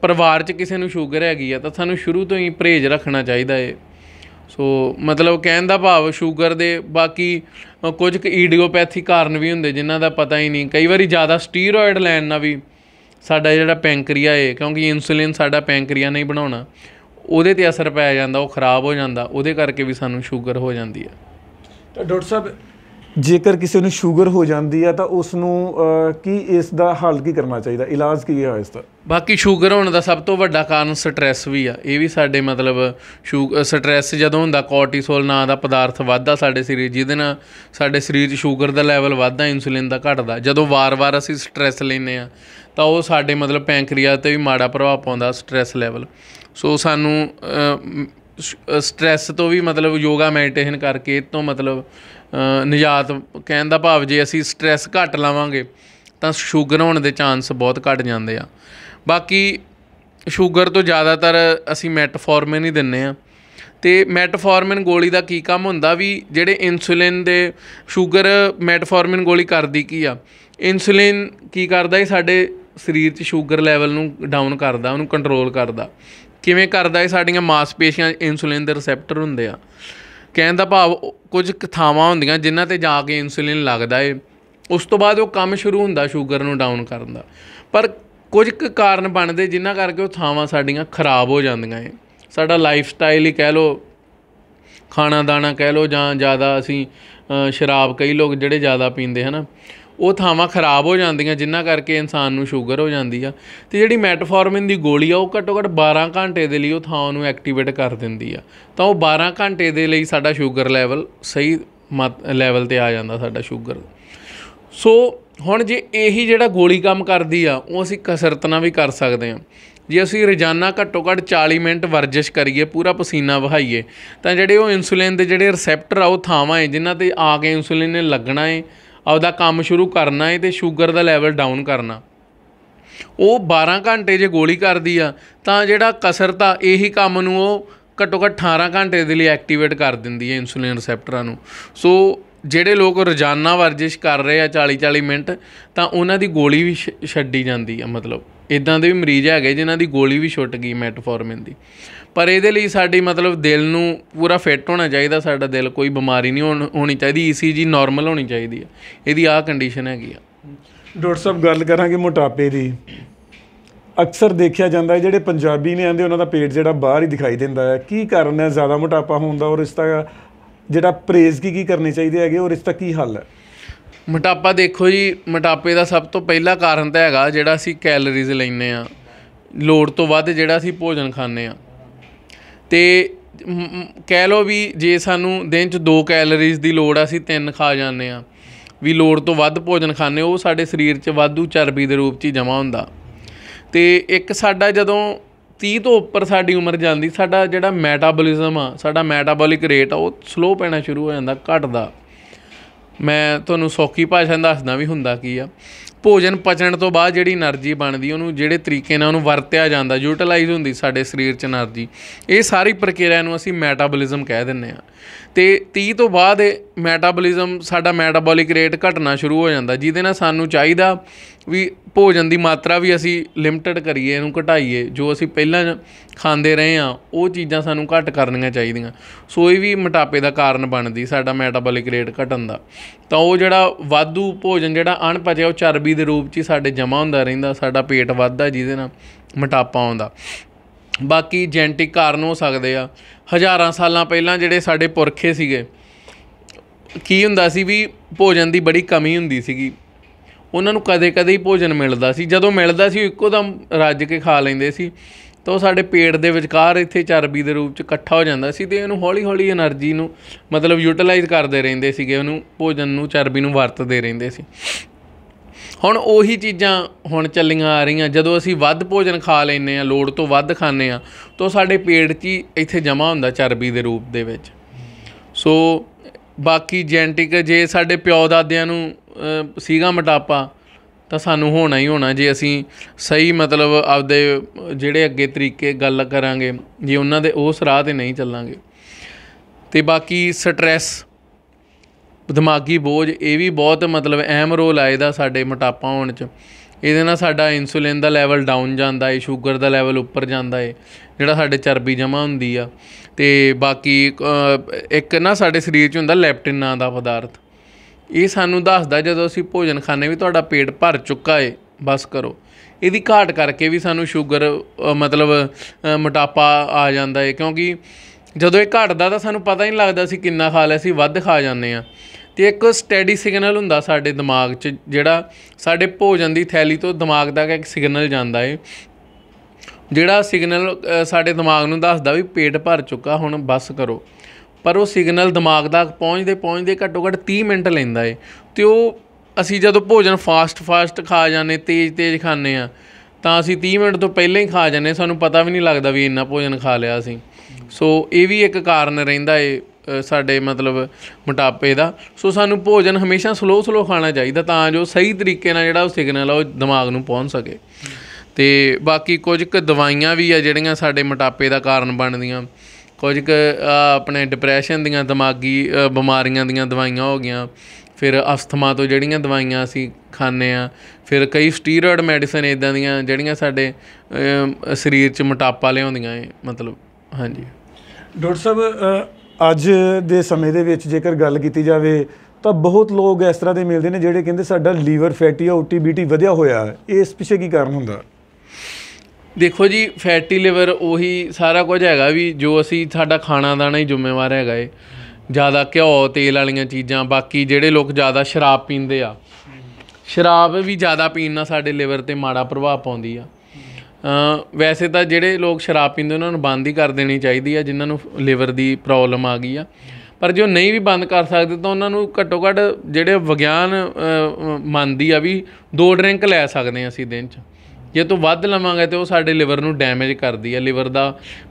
ਪਰਿਵਾਰ 'ਚ ਕਿਸੇ ਨੂੰ ਸ਼ੂਗਰ ਹੈਗੀ ਆ ਤਾਂ ਸਾਨੂੰ ਸ਼ੁਰੂ ਤੋਂ ਹੀ ਪ੍ਰੇਜ ਰੱਖਣਾ ਚਾਹੀਦਾ ਏ ਸੋ ਮਤਲਬ ਕਹਿਣ ਦਾ ਭਾਵ ਸ਼ੂਗਰ ਦੇ ਬਾਕੀ ਕੁਝ ਕੁ ਈਡੀਓਪੈਥੀ ਕਾਰਨ ਵੀ ਹੁੰਦੇ ਜਿਨ੍ਹਾਂ ਦਾ ਪਤਾ ਹੀ ਨਹੀਂ ਕਈ ਵਾਰੀ ਜ਼ਿਆਦਾ ਸਟੀਰੋਇਡ ਲੈਣ ਨਾਲ ਵੀ ਸਾਡਾ ਜਿਹੜਾ ਪੈਂਕਰੀਆ ਏ ਕਿਉਂਕਿ ਇਨਸੂਲਿਨ ਸਾਡਾ ਪੈਂਕਰੀਆ ਨਹੀਂ ਬਣਾਉਣਾ ਉਹਦੇ ਤੇ ਅਸਰ ਪੈ ਜਾਂਦਾ ਉਹ ਖਰਾਬ ਹੋ ਜਾਂਦਾ ਉਹਦੇ ਕਰਕੇ ਵੀ ਸਾਨੂੰ ਸ਼ੂਗਰ ਹੋ ਜਾਂਦੀ ਹੈ ਤਾਂ ਡਾਕਟਰ ਸਾਹਿਬ ਜੇਕਰ ਕਿਸੇ ਨੂੰ ਸ਼ੂਗਰ ਹੋ ਜਾਂਦੀ ਆ ਤਾਂ ਉਸ ਨੂੰ ਕੀ ਇਸ ਦਾ ਹੱਲ ਕੀ ਕਰਨਾ ਚਾਹੀਦਾ ਇਲਾਜ ਕੀ ਹੈ ਇਸ ਦਾ ਬਾਕੀ ਸ਼ੂਗਰ ਹੋਣ ਦਾ ਸਭ ਤੋਂ ਵੱਡਾ ਕਾਰਨ ਸਟ्रेस ਵੀ ਆ ਇਹ ਵੀ ਸਾਡੇ ਮਤਲਬ ਸਟ्रेस ਜਦੋਂ ਹੁੰਦਾ ਕੋਰਟੀਸੋਲ ਨਾਂ ਦਾ ਪਦਾਰਥ ਵੱਧਦਾ ਸਾਡੇ ਸਰੀਰ ਜਿਹਦੇ ਨਾਲ ਸਾਡੇ ਸਰੀਰ 'ਚ ਸ਼ੂਗਰ ਦਾ ਲੈਵਲ ਵੱਧਦਾ ਇਨਸੂਲਿਨ ਦਾ ਘਟਦਾ ਜਦੋਂ ਵਾਰ-ਵਾਰ ਅਸੀਂ ਸਟ्रेस ਲੈਨੇ ਆ ਤਾਂ ਉਹ ਸਾਡੇ ਮਤਲਬ ਪੈਂਕਰੀਆ ਤੇ ਵੀ ਮਾੜਾ ਪ੍ਰਭਾਵ ਪਾਉਂਦਾ ਸਟ्रेस ਲੈਵਲ ਸੋ ਸਾਨੂੰ ਸਟ्रेस ਤੋਂ ਵੀ ਮਤਲਬ ਯੋਗਾ ਮੈਡੀਟੇਸ਼ਨ ਕਰਕੇ ਤੋਂ ਮਤਲਬ ਨਿਜਾਤ ਕਹਿਣ ਦਾ ਭਾਵ ਜੇ ਅਸੀਂ ਸਟ्रेस ਘੱਟ ਲਾਵਾਂਗੇ ਤਾਂ 슈ਗਰ ਹੋਣ ਦੇ ਚਾਂਸ ਬਹੁਤ ਘਟ ਜਾਂਦੇ ਆ ਬਾਕੀ 슈ਗਰ ਤੋਂ ਜ਼ਿਆਦਾਤਰ ਅਸੀਂ ਮੈਟਫੋਰਮਿਨ ਹੀ ਦਿੰਨੇ ਆ ਤੇ ਮੈਟਫੋਰਮਿਨ ਗੋਲੀ ਦਾ ਕੀ ਕੰਮ ਹੁੰਦਾ ਵੀ ਜਿਹੜੇ ਇਨਸੂਲਿਨ ਦੇ 슈ਗਰ ਮੈਟਫੋਰਮਿਨ ਗੋਲੀ ਕਰਦੀ ਕੀ ਆ ਇਨਸੂਲਿਨ ਕੀ ਕਰਦਾ ਇਹ ਸਾਡੇ ਸਰੀਰ 'ਚ 슈ਗਰ ਲੈਵਲ ਨੂੰ ਡਾਊਨ ਕਰਦਾ ਉਹਨੂੰ ਕੰਟਰੋਲ ਕਰਦਾ ਕਿਵੇਂ ਕਰਦਾ ਇਹ ਸਾਡੀਆਂ ਮਾਸਪੇਸ਼ੀਆਂ ਇਨਸੂਲਿਨ ਦੇ ਰਿਸੈਪਟਰ ਹੁੰਦੇ ਆ ਕਹਿਣ ਦਾ ਭਾਵ ਕੁਝ ਥਾਵਾਂ ਹੁੰਦੀਆਂ ਜਿਨ੍ਹਾਂ ਤੇ ਜਾ ਕੇ ਇਨਸੂਲਿਨ ਲੱਗਦਾ ਏ ਉਸ ਤੋਂ ਬਾਅਦ ਉਹ ਕੰਮ ਸ਼ੁਰੂ ਹੁੰਦਾ ਸ਼ੂਗਰ ਨੂੰ ਡਾਊਨ ਕਰਨ ਦਾ ਪਰ ਕੁਝ ਕੁ ਕਾਰਨ ਬਣਦੇ ਜਿਨ੍ਹਾਂ ਕਰਕੇ ਉਹ ਥਾਵਾਂ ਸਾਡੀਆਂ ਖਰਾਬ ਹੋ ਜਾਂਦੀਆਂ ਏ ਸਾਡਾ ਲਾਈਫ ਸਟਾਈਲ ਹੀ ਕਹਿ ਲੋ ਖਾਣਾ ਦਾਣਾ ਕਹਿ ਲੋ ਜਾਂ ਜ਼ਿਆਦਾ ਅਸੀਂ ਸ਼ਰਾਬ ਕਈ ਲੋਕ ਜਿਹੜੇ ਜ਼ਿਆਦਾ ਪੀਂਦੇ ਹਨਾ ਉਹ ਥਾਵਾਂ ਖਰਾਬ ਹੋ ਜਾਂਦੀਆਂ ਜਿੰਨਾ ਕਰਕੇ ਇਨਸਾਨ ਨੂੰ ਸ਼ੂਗਰ ਹੋ ਜਾਂਦੀ ਆ ਤੇ ਜਿਹੜੀ ਮੈਟਫੋਰਮਿਨ ਦੀ ਗੋਲੀ ਆ ਉਹ ਘੱਟੋ ਘੱਟ 12 ਘੰਟੇ ਦੇ ਲਈ ਉਹ ਥਾਂ ਨੂੰ ਐਕਟੀਵੇਟ ਕਰ ਦਿੰਦੀ ਆ ਤਾਂ ਉਹ 12 ਘੰਟੇ ਦੇ ਲਈ ਸਾਡਾ ਸ਼ੂਗਰ ਲੈਵਲ ਸਹੀ ਲੈਵਲ ਤੇ ਆ ਜਾਂਦਾ ਸਾਡਾ ਸ਼ੂਗਰ ਸੋ ਹੁਣ ਜੇ ਇਹੀ ਜਿਹੜਾ ਗੋਲੀ ਕੰਮ ਕਰਦੀ ਆ ਉਹ ਅਸੀਂ ਕਸਰਤ ਨਾਲ ਵੀ ਕਰ ਸਕਦੇ ਆ ਜੇ ਅਸੀਂ ਰੋਜ਼ਾਨਾ ਘੱਟੋ ਘੱਟ 40 ਮਿੰਟ ਵਰਜਿਸ਼ ਕਰੀਏ ਪੂਰਾ ਪਸੀਨਾ ਵਹਾਈਏ ਤਾਂ ਜਿਹੜੇ ਉਹ ਇਨਸੂਲਿਨ ਦੇ ਜਿਹੜੇ ਰਿਸੈਪਟਰ ਆ ਉਹ ਥਾਵਾਂ ਹੈ ਜਿਨ੍ਹਾਂ ਤੇ ਆ ਕੇ ਇਨਸੂਲਿਨ ਨੇ ਲੱਗਣਾ ਹੈ ਆਪਦਾ ਕੰਮ ਸ਼ੁਰੂ ਕਰਨਾ ਹੈ ਤੇ ਸ਼ੂਗਰ ਦਾ ਲੈਵਲ ਡਾਊਨ ਕਰਨਾ ਉਹ 12 ਘੰਟੇ ਜੇ ਗੋਲੀ ਕਰਦੀ ਆ ਤਾਂ ਜਿਹੜਾ ਕਸਰਤ ਆ ਇਹੀ ਕੰਮ ਨੂੰ ਉਹ ਘੱਟੋ ਘੱਟ 18 ਘੰਟੇ ਦੇ ਲਈ ਐਕਟੀਵੇਟ ਕਰ ਦਿੰਦੀ ਹੈ ਇਨਸੂਲਿਨ ਰਿਸੈਪਟਰਾਂ ਨੂੰ ਸੋ ਜਿਹੜੇ ਲੋਕ ਰੋਜ਼ਾਨਾ ਵਰਜਿਸ਼ ਕਰ ਰਹੇ ਆ 40 40 ਮਿੰਟ ਤਾਂ ਉਹਨਾਂ ਦੀ ਗੋਲੀ ਵੀ ਛੱਡੀ ਜਾਂਦੀ ਆ ਮਤਲਬ ਇਦਾਂ ਦੇ ਵੀ ਮਰੀਜ਼ ਹੈਗੇ ਜਿਨ੍ਹਾਂ ਦੀ ਗੋਲੀ ਵੀ ਛੁੱਟ ਗਈ ਮੈਟਫੋਰਮਿਨ ਦੀ ਪਰ ਇਹਦੇ ਲਈ ਸਾਡੀ ਮਤਲਬ ਦਿਲ ਨੂੰ ਪੂਰਾ ਫਿੱਟ ਹੋਣਾ ਚਾਹੀਦਾ ਸਾਡਾ ਦਿਲ ਕੋਈ ਬਿਮਾਰੀ ਨਹੀਂ ਹੋਣੀ ਚਾਹੀਦੀ ਈਸੀਜੀ ਨਾਰਮਲ ਹੋਣੀ ਚਾਹੀਦੀ ਹੈ ਇਹਦੀ ਆ ਕੰਡੀਸ਼ਨ ਹੈਗੀ ਆ ਡਾਕਟਰ ਸਾਹਿਬ ਗੱਲ ਕਰਾਂਗੇ ਮੋਟਾਪੇ ਦੀ ਅਕਸਰ ਦੇਖਿਆ ਜਾਂਦਾ ਹੈ ਜਿਹੜੇ ਪੰਜਾਬੀ ਨੇ ਆਂਦੇ ਉਹਨਾਂ ਦਾ ਪੇਟ ਜਿਹੜਾ ਬਾਹਰ ਹੀ ਦਿਖਾਈ ਦਿੰਦਾ ਹੈ ਕੀ ਕਾਰਨ ਹੈ ਜ਼ਿਆਦਾ ਮੋਟਾਪਾ ਹੋਣ ਦਾ ਔਰ ਇਸ ਦਾ ਜਿਹੜਾ ਪ੍ਰੇਜ਼ ਕੀ ਕੀ ਕਰਨੀ ਚਾਹੀਦੀ ਹੈਗੇ ਔਰ ਇਸ ਦਾ ਕੀ ਹੱਲ ਹੈ ਮੋਟਾਪਾ ਦੇਖੋ ਜੀ ਮੋਟਾਪੇ ਦਾ ਸਭ ਤੋਂ ਪਹਿਲਾ ਕਾਰਨ ਤਾਂ ਹੈਗਾ ਜਿਹੜਾ ਅਸੀਂ ਕੈਲਰੀਜ਼ ਲੈਨੇ ਆ ਲੋੜ ਤੋਂ ਵੱਧ ਜਿਹੜਾ ਅਸੀਂ ਭੋਜਨ ਖਾਂਦੇ ਆ ਤੇ ਕਹਿ ਲੋ ਵੀ ਜੇ ਸਾਨੂੰ ਦਿਨ ਚ 2 ਕੈਲਰੀਜ਼ ਦੀ ਲੋੜ ਆ ਸੀ ਤਿੰਨ ਖਾ ਜਾਂਦੇ ਆ ਵੀ ਲੋੜ ਤੋਂ ਵੱਧ ਭੋਜਨ ਖਾਣੇ ਉਹ ਸਾਡੇ ਸਰੀਰ 'ਚ ਵਾਧੂ ਚਰਬੀ ਦੇ ਰੂਪ 'ਚ ਜਮਾ ਹੁੰਦਾ ਤੇ ਇੱਕ ਸਾਡਾ ਜਦੋਂ 30 ਤੋਂ ਉੱਪਰ ਸਾਡੀ ਉਮਰ ਜਾਂਦੀ ਸਾਡਾ ਜਿਹੜਾ ਮੈਟਾਬੋਲਿਜ਼ਮ ਆ ਸਾਡਾ ਮੈਟਾਬੋਲਿਕ ਰੇਟ ਆ ਉਹ ਸਲੋ ਪੈਣਾ ਸ਼ੁਰੂ ਹੋ ਜਾਂਦਾ ਘਟਦਾ ਮੈਂ ਤੁਹਾਨੂੰ ਸੌਖੀ ਭਾਸ਼ਾ ਦੱਸਦਾ ਵੀ ਹੁੰਦਾ ਕੀ ਆ ਭੋਜਨ ਪਚਣ ਤੋਂ ਬਾਅਦ ਜਿਹੜੀ એનર્ਜੀ ਬਣਦੀ ਉਹਨੂੰ ਜਿਹੜੇ ਤਰੀਕੇ ਨਾਲ ਉਹਨੂੰ ਵਰਤਿਆ ਜਾਂਦਾ ਯੂਟਿਲਾਈਜ਼ ਹੁੰਦੀ ਸਾਡੇ ਸਰੀਰ 'ਚ એનર્ਜੀ ਇਹ ਸਾਰੀ ਪ੍ਰਕਿਰਿਆ ਨੂੰ ਅਸੀਂ ਮੈਟਾਬੋਲਿਜ਼ਮ ਕਹਿ ਦਿੰਨੇ ਆ ਤੇ 30 ਤੋਂ ਬਾਅਦ ਮੈਟਾਬੋਲਿਜ਼ਮ ਸਾਡਾ ਮੈਟਾਬੋਲਿਕ ਰੇਟ ਘਟਣਾ ਸ਼ੁਰੂ ਹੋ ਜਾਂਦਾ ਜਿਹਦੇ ਨਾਲ ਸਾਨੂੰ ਚਾਹੀਦਾ ਵੀ ਭੋਜਨ ਦੀ ਮਾਤਰਾ ਵੀ ਅਸੀਂ ਲਿਮਟਿਡ ਕਰੀਏ ਇਹਨੂੰ ਘਟਾਈਏ ਜੋ ਅਸੀਂ ਪਹਿਲਾਂ ਖਾਂਦੇ ਰਹੇ ਆ ਉਹ ਚੀਜ਼ਾਂ ਸਾਨੂੰ ਘੱਟ ਕਰਨੀਆਂ ਚਾਹੀਦੀਆਂ ਸੋ ਇਹ ਵੀ ਮੋਟਾਪੇ ਦਾ ਕਾਰਨ ਬਣਦੀ ਸਾਡਾ ਮੈਟਾਬੋਲਿਕ ਰੇਟ ਘਟਣ ਦਾ ਤਾਂ ਉਹ ਜਿਹੜਾ ਵਾਧੂ ਭੋਜਨ ਜਿਹੜਾ ਅਣਪਚਿਆ ਉਹ ਚਰਬੀ ਚਰਬੀ ਦੇ ਰੂਪ 'ਚ ਸਾਡੇ ਜਮਾ ਹੁੰਦਾ ਰਹਿੰਦਾ ਸਾਡਾ ਪੇਟ ਵੱਧਦਾ ਜਿਹਦੇ ਨਾਲ ਮੋਟਾਪਾ ਆਉਂਦਾ ਬਾਕੀ ਜੈਨਟਿਕ ਕਾਰਨ ਹੋ ਸਕਦੇ ਆ ਹਜ਼ਾਰਾਂ ਸਾਲਾਂ ਪਹਿਲਾਂ ਜਿਹੜੇ ਸਾਡੇ ਪੁਰਖੇ ਸੀਗੇ ਕੀ ਹੁੰਦਾ ਸੀ ਵੀ ਭੋਜਨ ਦੀ ਬੜੀ ਕਮੀ ਹੁੰਦੀ ਸੀਗੀ ਉਹਨਾਂ ਨੂੰ ਕਦੇ-ਕਦੇ ਹੀ ਭੋਜਨ ਮਿਲਦਾ ਸੀ ਜਦੋਂ ਮਿਲਦਾ ਸੀ ਇੱਕੋ ਦਮ ਰੱਜ ਕੇ ਖਾ ਲੈਂਦੇ ਸੀ ਤਾਂ ਉਹ ਸਾਡੇ ਪੇਟ ਦੇ ਵਿਚਕਾਰ ਇੱਥੇ ਚਰਬੀ ਦੇ ਰੂਪ ਚ ਇਕੱਠਾ ਹੋ ਜਾਂਦਾ ਸੀ ਤੇ ਇਹਨੂੰ ਹੌਲੀ-ਹੌਲੀ એનર્ਜੀ ਨੂੰ ਮਤਲਬ ਯੂਟਿਲਾਈਜ਼ ਕਰਦੇ ਰਹਿੰਦੇ ਸੀਗੇ ਉਹਨੂੰ ਭੋਜਨ ਨੂੰ ਚਰਬੀ ਨੂੰ ਵਰਤਦੇ ਰਹਿੰਦੇ ਸੀ ਹੁਣ ਉਹੀ ਚੀਜ਼ਾਂ ਹੁਣ ਚੱਲੀਆਂ ਆ ਰਹੀਆਂ ਜਦੋਂ ਅਸੀਂ ਵੱਧ ਭੋਜਨ ਖਾ ਲੈਨੇ ਆ ਲੋੜ ਤੋਂ ਵੱਧ ਖਾਂਦੇ ਆ ਤਾਂ ਸਾਡੇ ਪੇਟ 'ਚ ਹੀ ਇੱਥੇ ਜਮਾ ਹੁੰਦਾ ਚਰਬੀ ਦੇ ਰੂਪ ਦੇ ਵਿੱਚ ਸੋ ਬਾਕੀ ਜੈਨੇਟਿਕ ਜੇ ਸਾਡੇ ਪਿਓ ਦਾਦਿਆਂ ਨੂੰ ਸੀਗਾ ਮਟਾਪਾ ਤਾਂ ਸਾਨੂੰ ਹੋਣਾ ਹੀ ਹੋਣਾ ਜੇ ਅਸੀਂ ਸਹੀ ਮਤਲਬ ਆਪਦੇ ਜਿਹੜੇ ਅੱਗੇ ਤਰੀਕੇ ਗੱਲ ਕਰਾਂਗੇ ਜੇ ਉਹਨਾਂ ਦੇ ਉਸ ਰਾਹ ਤੇ ਨਹੀਂ ਚੱਲਾਂਗੇ ਤੇ ਬਾਕੀ ਸਟ੍ਰੈਸ ਦਿਮਾਗੀ ਬੋਝ ਇਹ ਵੀ ਬਹੁਤ ਮਤਲਬ ਅਹਿਮ ਰੋਲ ਆਏਦਾ ਸਾਡੇ ਮੋਟਾਪਾ ਹੋਣ 'ਚ ਇਹਦੇ ਨਾਲ ਸਾਡਾ ਇਨਸੂਲਿਨ ਦਾ ਲੈਵਲ ਡਾਊਨ ਜਾਂਦਾ ਏ ਸ਼ੂਗਰ ਦਾ ਲੈਵਲ ਉੱਪਰ ਜਾਂਦਾ ਏ ਜਿਹੜਾ ਸਾਡੇ ਚਰਬੀ ਜਮਾ ਹੁੰਦੀ ਆ ਤੇ ਬਾਕੀ ਇੱਕ ਨਾ ਸਾਡੇ ਸਰੀਰ 'ਚ ਹੁੰਦਾ ਲੈਪਟਿਨ ਨਾਂ ਦਾ ਪਦਾਰਥ ਇਹ ਸਾਨੂੰ ਦੱਸਦਾ ਜਦੋਂ ਅਸੀਂ ਭੋਜਨ ਖਾਣੇ ਵੀ ਤੁਹਾਡਾ ਪੇਟ ਭਰ ਚੁੱਕਾ ਏ ਬਸ ਕਰੋ ਇਹਦੀ ਘਾਟ ਕਰਕੇ ਵੀ ਸਾਨੂੰ ਸ਼ੂਗਰ ਮਤਲਬ ਮੋਟਾਪਾ ਆ ਜਾਂਦਾ ਏ ਕਿਉਂਕਿ ਜਦੋਂ ਇਹ ਘਟਦਾ ਤਾਂ ਸਾਨੂੰ ਪਤਾ ਹੀ ਨਹੀਂ ਲੱਗਦਾ ਸੀ ਕਿੰਨਾ ਖਾ ਲਿਆ ਸੀ ਵੱਧ ਖਾ ਜਾਂਦੇ ਆ ਕਿ ਇੱਕ ਸਟੈਡੀ ਸਿਗਨਲ ਹੁੰਦਾ ਸਾਡੇ ਦਿਮਾਗ 'ਚ ਜਿਹੜਾ ਸਾਡੇ ਭੋਜਨ ਦੀ ਥੈਲੀ ਤੋਂ ਦਿਮਾਗ ਤੱਕ ਇੱਕ ਸਿਗਨਲ ਜਾਂਦਾ ਏ ਜਿਹੜਾ ਸਿਗਨਲ ਸਾਡੇ ਦਿਮਾਗ ਨੂੰ ਦੱਸਦਾ ਵੀ ਪੇਟ ਭਰ ਚੁੱਕਾ ਹੁਣ ਬਸ ਕਰੋ ਪਰ ਉਹ ਸਿਗਨਲ ਦਿਮਾਗ ਤੱਕ ਪਹੁੰਚਦੇ ਪਹੁੰਚਦੇ ਘੱਟੋ ਘੱਟ 30 ਮਿੰਟ ਲੈਂਦਾ ਏ ਤੇ ਉਹ ਅਸੀਂ ਜਦੋਂ ਭੋਜਨ ਫਾਸਟ ਫਾਸਟ ਖਾ ਜਾਂਦੇ ਤੇਜ਼ ਤੇਜ਼ ਖਾਂਦੇ ਆ ਤਾਂ ਅਸੀਂ 30 ਮਿੰਟ ਤੋਂ ਪਹਿਲਾਂ ਹੀ ਖਾ ਜਾਂਦੇ ਸਾਨੂੰ ਪਤਾ ਵੀ ਨਹੀਂ ਲੱਗਦਾ ਵੀ ਇੰਨਾ ਭੋਜਨ ਖਾ ਲਿਆ ਅਸੀਂ ਸੋ ਇਹ ਵੀ ਇੱਕ ਕਾਰਨ ਰਹਿੰਦਾ ਏ ਸਾਡੇ ਮਤਲਬ ਮੋਟਾਪੇ ਦਾ ਸੋ ਸਾਨੂੰ ਭੋਜਨ ਹਮੇਸ਼ਾ ਸਲੋ ਸਲੋ ਖਾਣਾ ਚਾਹੀਦਾ ਤਾਂ ਜੋ ਸਹੀ ਤਰੀਕੇ ਨਾਲ ਜਿਹੜਾ ਉਹ ਸਿਗਨਲ ਆ ਉਹ ਦਿਮਾਗ ਨੂੰ ਪਹੁੰਚ ਸਕੇ ਤੇ ਬਾਕੀ ਕੁਝ ਕੁ ਦਵਾਈਆਂ ਵੀ ਆ ਜਿਹੜੀਆਂ ਸਾਡੇ ਮੋਟਾਪੇ ਦਾ ਕਾਰਨ ਬਣਦੀਆਂ ਕੁਝ ਕੁ ਆਪਣੇ ਡਿਪਰੈਸ਼ਨ ਦੀਆਂ ਦਿਮਾਗੀ ਬਿਮਾਰੀਆਂ ਦੀਆਂ ਦਵਾਈਆਂ ਹੋ ਗਈਆਂ ਫਿਰ ਅਸਥਮਾ ਤੋਂ ਜਿਹੜੀਆਂ ਦਵਾਈਆਂ ਅਸੀਂ ਖਾਂਦੇ ਆ ਫਿਰ ਕਈ ਸਟੀਰੋਇਡ ਮੈਡੀਸਨ ਇਦਾਂ ਦੀਆਂ ਜਿਹੜੀਆਂ ਸਾਡੇ ਸਰੀਰ 'ਚ ਮੋਟਾਪਾ ਲਿਆਉਂਦੀਆਂ ਏ ਮਤਲਬ ਹਾਂਜੀ ਡਾਕਟਰ ਸਾਹਿਬ ਅੱਜ ਦੇ ਸਮੇਂ ਦੇ ਵਿੱਚ ਜੇਕਰ ਗੱਲ ਕੀਤੀ ਜਾਵੇ ਤਾਂ ਬਹੁਤ ਲੋਕ ਇਸ ਤਰ੍ਹਾਂ ਦੇ ਮਿਲਦੇ ਨੇ ਜਿਹੜੇ ਕਹਿੰਦੇ ਸਾਡਾ ਲੀਵਰ ਫੈਟੀ ਆ ਬੀਟੀ ਵਧਿਆ ਹੋਇਆ ਹੈ ਇਸ ਪਿੱਛੇ ਕੀ ਕਾਰਨ ਹੁੰਦਾ ਦੇਖੋ ਜੀ ਫੈਟੀ ਲੀਵਰ ਉਹੀ ਸਾਰਾ ਕੁਝ ਹੈਗਾ ਵੀ ਜੋ ਅਸੀਂ ਸਾਡਾ ਖਾਣਾ ਦਾਣਾ ਹੀ ਜ਼ਿੰਮੇਵਾਰ ਹੈਗਾ ਏ ਜ਼ਿਆਦਾ ਘਿਓ ਤੇਲ ਵਾਲੀਆਂ ਚੀਜ਼ਾਂ ਬਾਕੀ ਜਿਹੜੇ ਲੋਕ ਜ਼ਿਆਦਾ ਸ਼ਰਾਬ ਪੀਂਦੇ ਆ ਸ਼ਰਾਬ ਵੀ ਜ਼ਿਆਦਾ ਪੀਣ ਨਾਲ ਸਾਡੇ ਲੀਵਰ ਤੇ ਮਾੜਾ ਪ੍ਰਭਾਵ ਪਾਉਂਦੀ ਆ ਵੈਸੇ ਤਾਂ ਜਿਹੜੇ ਲੋਕ ਸ਼ਰਾਬ ਪੀਂਦੇ ਉਹਨਾਂ ਨੂੰ ਬੰਦ ਹੀ ਕਰ ਦੇਣੀ ਚਾਹੀਦੀ ਆ ਜਿਨ੍ਹਾਂ ਨੂੰ ਲਿਵਰ ਦੀ ਪ੍ਰੋਬਲਮ ਆ ਗਈ ਆ ਪਰ ਜੋ ਨਹੀਂ ਵੀ ਬੰਦ ਕਰ ਸਕਦੇ ਤਾਂ ਉਹਨਾਂ ਨੂੰ ਘੱਟੋ ਘੱਟ ਜਿਹੜੇ ਵਿਗਿਆਨ ਮੰਨਦੀ ਆ ਵੀ ਦੋ ਡਰਿੰਕ ਲੈ ਸਕਦੇ ਆ ਅਸੀਂ ਦਿਨ 'ਚ ਜੇ ਤੋਂ ਵੱਧ ਲਵਾਂਗੇ ਤੇ ਉਹ ਸਾਡੇ ਲਿਵਰ ਨੂੰ ਡੈਮੇਜ ਕਰਦੀ ਆ ਲਿਵਰ ਦਾ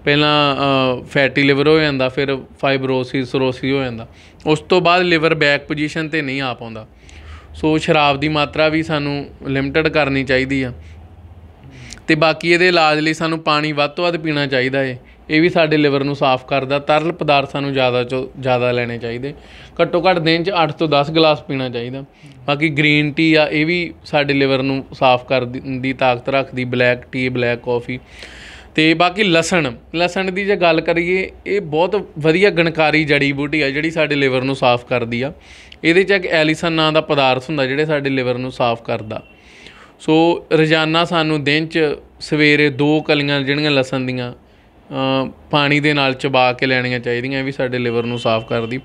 ਪਹਿਲਾਂ ਫੈਟੀ ਲਿਵਰ ਹੋ ਜਾਂਦਾ ਫਿਰ ਫਾਈਬਰੋਸਿਸ ਸਰੋਸਿਸ ਹੋ ਜਾਂਦਾ ਉਸ ਤੋਂ ਬਾਅਦ ਲਿਵਰ ਬੈਕ ਪੋਜੀਸ਼ਨ ਤੇ ਨਹੀਂ ਆ ਪਾਉਂਦਾ ਸੋ ਸ਼ਰਾਬ ਦੀ ਮਾਤਰਾ ਵੀ ਸਾਨੂੰ ਲਿਮਟਿਡ ਕਰਨੀ ਚਾਹੀਦੀ ਆ ਤੇ ਬਾਕੀ ਇਹਦੇ ਇਲਾਜ ਲਈ ਸਾਨੂੰ ਪਾਣੀ ਵੱਧ ਤੋਂ ਵੱਧ ਪੀਣਾ ਚਾਹੀਦਾ ਏ ਇਹ ਵੀ ਸਾਡੇ ਲਿਵਰ ਨੂੰ ਸਾਫ਼ ਕਰਦਾ ਤਰਲ ਪਦਾਰਥ ਸਾਨੂੰ ਜ਼ਿਆਦਾ ਚੋ ਜ਼ਿਆਦਾ ਲੈਣੇ ਚਾਹੀਦੇ ਘੱਟੋ ਘੱਟ ਦਿਨ 'ਚ 8 ਤੋਂ 10 ਗਲਾਸ ਪੀਣਾ ਚਾਹੀਦਾ ਬਾਕੀ ਗ੍ਰੀਨ ਟੀ ਆ ਇਹ ਵੀ ਸਾਡੇ ਲਿਵਰ ਨੂੰ ਸਾਫ਼ ਕਰਨ ਦੀ ਤਾਕਤ ਰੱਖਦੀ ਬਲੈਕ ਟੀ ਬਲੈਕ ਕਾਫੀ ਤੇ ਬਾਕੀ ਲਸਣ ਲਸਣ ਦੀ ਜੇ ਗੱਲ ਕਰੀਏ ਇਹ ਬਹੁਤ ਵਧੀਆ ਗਣਕਾਰੀ ਜੜੀ ਬੂਟੀ ਆ ਜਿਹੜੀ ਸਾਡੇ ਲਿਵਰ ਨੂੰ ਸਾਫ਼ ਕਰਦੀ ਆ ਇਹਦੇ 'ਚ ਇੱਕ ਐਲੀਸਨ ਨਾਂ ਦਾ ਪਦਾਰਥ ਹੁੰਦਾ ਜਿਹੜੇ ਸਾਡੇ ਲਿਵਰ ਨੂੰ ਸਾਫ਼ ਕਰਦਾ ਸੋ ਰੋਜ਼ਾਨਾ ਸਾਨੂੰ ਦਿਨ 'ਚ ਸਵੇਰੇ ਦੋ ਕਲੀਆਂ ਜਿਹੜੀਆਂ ਲਸਣ ਦੀਆਂ ਪਾਣੀ ਦੇ ਨਾਲ ਚਬਾ ਕੇ ਲੈਣੀਆਂ ਚਾਹੀਦੀਆਂ ਵੀ ਸਾਡੇ ਲਿਵਰ ਨੂੰ ਸਾਫ਼ ਕਰਦੀ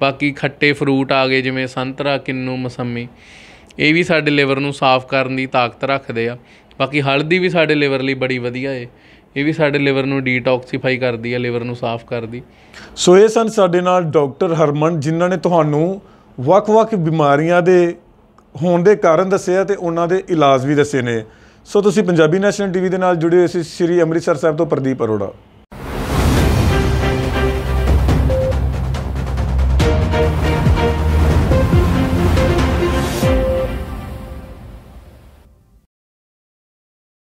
ਬਾਕੀ ਖੱਟੇ ਫਰੂਟ ਆ ਗਏ ਜਿਵੇਂ ਸੰਤਰਾ ਕਿੰਨੂ ਮਸੰਮੀ ਇਹ ਵੀ ਸਾਡੇ ਲਿਵਰ ਨੂੰ ਸਾਫ਼ ਕਰਨ ਦੀ ਤਾਕਤ ਰੱਖਦੇ ਆ ਬਾਕੀ ਹਲਦੀ ਵੀ ਸਾਡੇ ਲਿਵਰ ਲਈ ਬੜੀ ਵਧੀਆ ਏ ਇਹ ਵੀ ਸਾਡੇ ਲਿਵਰ ਨੂੰ ਡੀਟੌਕਸੀਫਾਈ ਕਰਦੀ ਹੈ ਲਿਵਰ ਨੂੰ ਸਾਫ਼ ਕਰਦੀ ਸੋ ਇਹ ਸਨ ਸਾਡੇ ਨਾਲ ਡਾਕਟਰ ਹਰਮਨ ਜਿਨ੍ਹਾਂ ਨੇ ਤੁਹਾਨੂੰ ਵੱਖ-ਵੱਖ ਬਿਮਾਰੀਆਂ ਦੇ ਹੋਣ ਦੇ ਕਾਰਨ ਦੱਸਿਆ ਤੇ ਉਹਨਾਂ ਦੇ ਇਲਾਜ ਵੀ ਦੱਸੇ ਨੇ ਸੋ ਤੁਸੀਂ ਪੰਜਾਬੀ ਨੈਸ਼ਨਲ ਟੀਵੀ ਦੇ ਨਾਲ ਜੁੜੇ ਹੋਏ ਸੀ ਸ੍ਰੀ ਅੰਮ੍ਰਿਤਸਰ ਸਾਹਿਬ ਤੋਂ ਪ੍ਰਦੀਪ ਅਰੋੜਾ